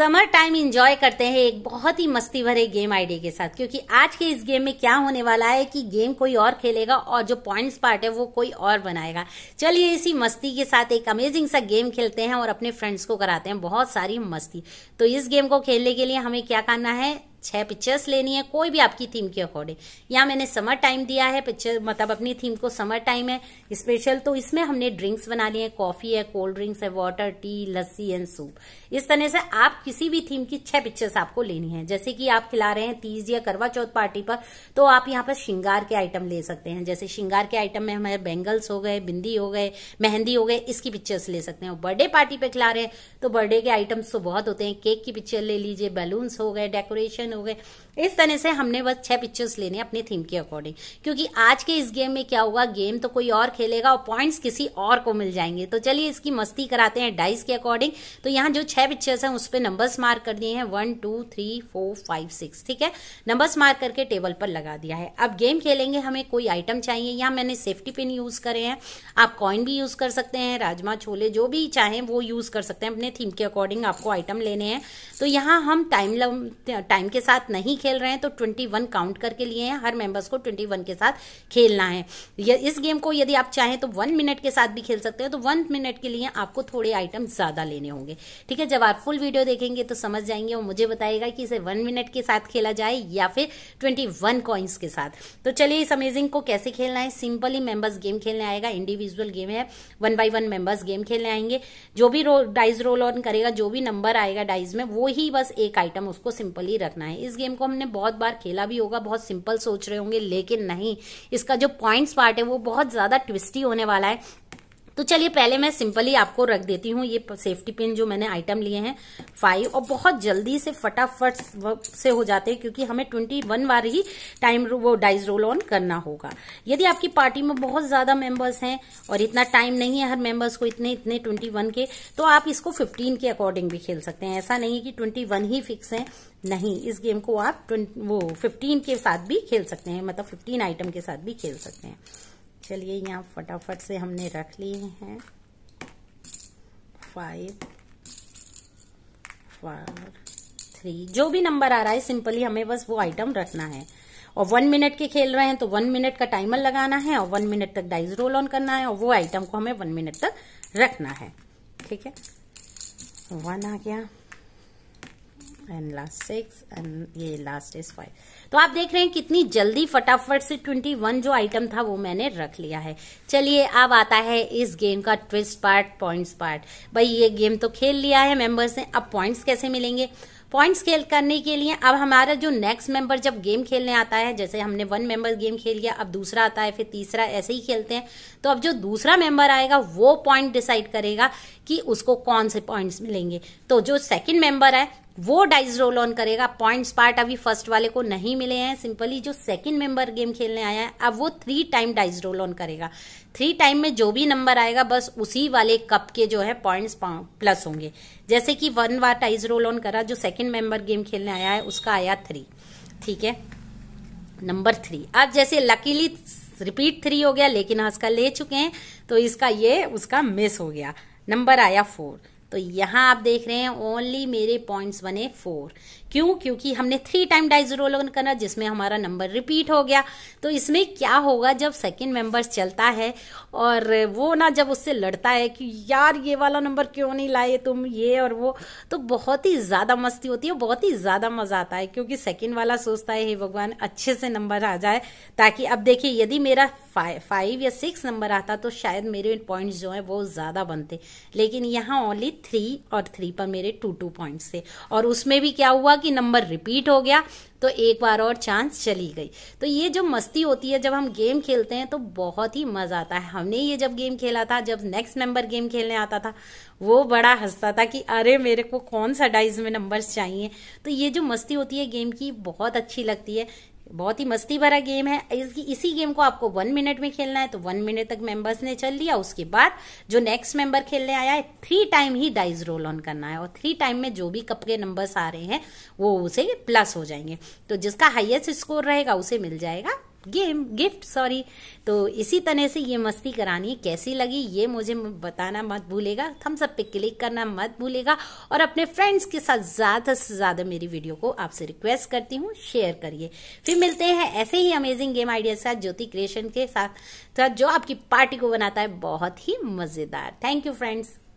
summer time enjoy करते हैं एक बहुत ही मस्ती भरे गेम आइडिया के साथ क्योंकि आज के इस गेम में क्या होने वाला है कि गेम कोई और खेलेगा और जो पॉइंट्स पार्ट है वो कोई और बनाएगा चलिए इसी मस्ती के साथ एक अमेजिंग सा गेम खेलते हैं और अपने फ्रेंड्स को कराते हैं बहुत सारी मस्ती तो इस गेम को खेलने के लिए हमें क्या करना है छह पिक्चर्स लेनी है कोई भी आपकी थीम के अकॉर्डिंग या मैंने समर टाइम दिया है पिक्चर मतलब अपनी थीम को समर टाइम है स्पेशल तो इसमें हमने ड्रिंक्स बना लिए हैं कॉफ़ी है कोल्ड ड्रिंक्स है water tea lassi and soup इस तरह से आप किसी भी थीम की छह पिक्चर्स आपको लेनी है जैसे कि आप खिला रहे हैं तीज या करवा चौथ पार्टी पर तो आप यहाँ पर श्रृंगार के आइटम ले सकते हैं जैसे श्रृंगार के आइटम में हमारे बेंगल्स हो गए बिंदी हो गए मेहंदी हो गए इसकी पिक्चर्स ले सकते हैं बर्थडे पार्टी पे खिला रहे हैं तो बर्थडे के आइटम्स तो बहुत होते हैं केक की पिक्चर ले लीजिए बैलून्स हो गए डेकोरेशन क्वेश्चन हो गए इस तरह से हमने बस छह पिक्चर्स लेने अपने थीम के अकॉर्डिंग क्योंकि आज के इस गेम में क्या होगा गेम तो कोई और खेलेगा और पॉइंट्स किसी और को मिल जाएंगे तो चलिए इसकी मस्ती कराते हैं डाइस के अकॉर्डिंग तो यहाँ जो छह पिक्चर्स हैं उस पर नंबर्स मार्क कर दिए हैं one two three four five six ठीक है नंबर्स मार्क करके टेबल पर लगा दिया है अब गेम खेलेंगे हमें कोई आइटम चाहिए यहाँ मैंने सेफ्टी पिन यूज करे हैं आप कॉइन भी यूज कर सकते हैं राजमा छोले जो भी चाहें वो यूज कर सकते हैं अपने थीम के अकॉर्डिंग आपको आइटम लेने हैं तो यहाँ हम टाइम टाइम के के साथ नहीं खेल रहे हैं तो ट्वेंटी वन काउंट करके लिए हैं हर मेंबर्स को ट्वेंटी वन के साथ खेलना है इस गेम को यदि आप चाहें तो वन मिनट के साथ भी खेल सकते हैं तो वन मिनट के लिए आपको थोड़े आइटम ज़्यादा लेने होंगे ठीक है जब आप फुल वीडियो देखेंगे तो समझ जाएंगे और मुझे बताएगा कि इसे वन मिनट के साथ खेला जाए या फिर ट्वेंटी वन कॉइंस के साथ तो चलिए इस अमेजिंग को कैसे खेलना है सिंपली मेंबर्स गेम खेलने आएगा इंडिविजुअल गेम है one by one members game खेलने आएंगे जो भी रो, डाइज रोल ऑन करेगा जो भी नंबर आएगा डाइज में वो ही बस एक आइटम उसको सिंपली रखना है है इस गेम को हमने बहुत बार खेला भी होगा बहुत सिंपल सोच रहे होंगे लेकिन नहीं इसका जो पॉइंट्स पार्ट है वो बहुत ज़्यादा ट्विस्टी होने वाला है तो चलिए पहले मैं सिंपली आपको रख देती हूँ ये सेफ्टी पिन जो मैंने आइटम लिए हैं फाइव और बहुत जल्दी से फटाफट से हो जाते हैं क्योंकि हमें ट्वेंटी वन बार ही टाइम वो डाइज रोल ऑन करना होगा यदि आपकी पार्टी में बहुत ज्यादा मेंबर्स हैं और इतना टाइम नहीं है हर मेंबर्स को इतने इतने ट्वेंटी वन के तो आप इसको फिफ्टीन के अकॉर्डिंग भी खेल सकते हैं ऐसा नहीं है कि ट्वेंटी वन ही फिक्स है नहीं इस गेम को आप वो फिफ्टीन के साथ भी खेल सकते हैं मतलब फिफ्टीन आइटम के साथ भी खेल सकते हैं चलिए यहाँ फटाफट से हमने रख लिए हैं फाइव फोर थ्री जो भी नंबर आ रहा है सिंपली हमें बस वो आइटम रखना है और वन मिनट के खेल रहे हैं तो वन मिनट का टाइमर लगाना है और वन मिनट तक डाइज रोल ऑन करना है और वो आइटम को हमें वन मिनट तक रखना है ठीक है वन आ गया एंड लास्ट सिक्स एंड ये लास्ट इज फाइव तो आप देख रहे हैं कितनी जल्दी फटाफट से ट्वेंटी वन जो आइटम था वो मैंने रख लिया है चलिए अब आता है इस गेम का ट्विस्ट पार्ट पॉइंट्स पार्ट भाई ये गेम तो खेल लिया है मेंबर्स ने अब पॉइंट्स कैसे मिलेंगे पॉइंट्स खेल करने के लिए अब हमारा जो नेक्स्ट मेंबर जब गेम खेलने आता है जैसे हमने वन मेंबर गेम खेल लिया अब दूसरा आता है फिर तीसरा ऐसे ही खेलते हैं तो अब जो दूसरा मेंबर आएगा वो पॉइंट डिसाइड करेगा कि उसको कौन से पॉइंट्स मिलेंगे तो जो सेकंड मेंबर है वो डाइस रोल ऑन करेगा पॉइंट्स पार्ट अभी फर्स्ट वाले को नहीं मिले हैं सिंपली जो सेकंड मेंबर गेम खेलने आया है अब वो three time dice roll on करेगा थ्री टाइम में जो भी नंबर आएगा बस उसी वाले कप के जो है पॉइंट्स प्लस होंगे जैसे कि वन बार डाइज रोल ऑन करा जो सेकंड मेंबर गेम खेलने आया है उसका आया थ्री ठीक है नंबर थ्री अब जैसे लकीली रिपीट थ्री हो गया लेकिन का ले चुके हैं तो इसका ये उसका मिस हो गया नंबर आया फोर तो यहाँ आप देख रहे हैं ओनली मेरे पॉइंट्स बने फोर क्यों क्योंकि हमने थ्री टाइम डाइजरोलोन करना जिसमें हमारा नंबर रिपीट हो गया तो इसमें क्या होगा जब सेकेंड मेंबर चलता है और वो ना जब उससे लड़ता है कि यार ये वाला नंबर क्यों नहीं लाए तुम ये और वो तो बहुत ही ज़्यादा मस्ती होती है बहुत ही ज़्यादा मज़ा आता है क्योंकि सेकेंड वाला सोचता है हे भगवान अच्छे से नंबर आ जाए ताकि अब देखिए यदि मेरा फाइव या सिक्स नंबर आता तो शायद मेरे पॉइंट्स जो हैं वो ज़्यादा बनते लेकिन यहाँ ओनली थ्री और थ्री पर मेरे टू टू पॉइंट्स थे और उसमें भी क्या हुआ कि नंबर रिपीट हो गया तो एक बार और चांस चली गई तो ये जो मस्ती होती है जब हम गेम खेलते हैं तो बहुत ही मज़ा आता है हमने ये जब गेम खेला था जब नेक्स्ट नंबर गेम खेलने आता था वो बड़ा हंसता था कि अरे मेरे को कौन सा डाइज में नंबर्स चाहिए तो ये जो मस्ती होती है गेम की बहुत अच्छी लगती है बहुत ही मस्ती भरा गेम है इसकी इसी गेम को आपको वन मिनट में खेलना है तो वन मिनट तक मेंबर्स ने चल लिया उसके बाद जो नेक्स्ट मेंबर खेलने आया है थ्री टाइम ही डाइज रोल ऑन करना है और थ्री टाइम में जो भी कप के नंबर्स आ रहे हैं वो उसे प्लस हो जाएंगे तो जिसका हाइएस्ट स्कोर रहेगा उसे मिल जाएगा गेम गिफ्ट सॉरी तो इसी तरह से ये मस्ती करानी है कैसी लगी ये मुझे बताना मत भूलेगा थम्स अप पे क्लिक करना मत भूलेगा और अपने फ्रेंड्स के साथ ज़्यादा से ज़्यादा मेरी वीडियो को आपसे रिक्वेस्ट करती हूँ शेयर करिए फिर मिलते हैं ऐसे ही अमेजिंग गेम आइडिया के साथ ज्योति क्रिएशन के साथ जो आपकी पार्टी को बनाता है बहुत ही मज़ेदार थैंक यू फ्रेंड्स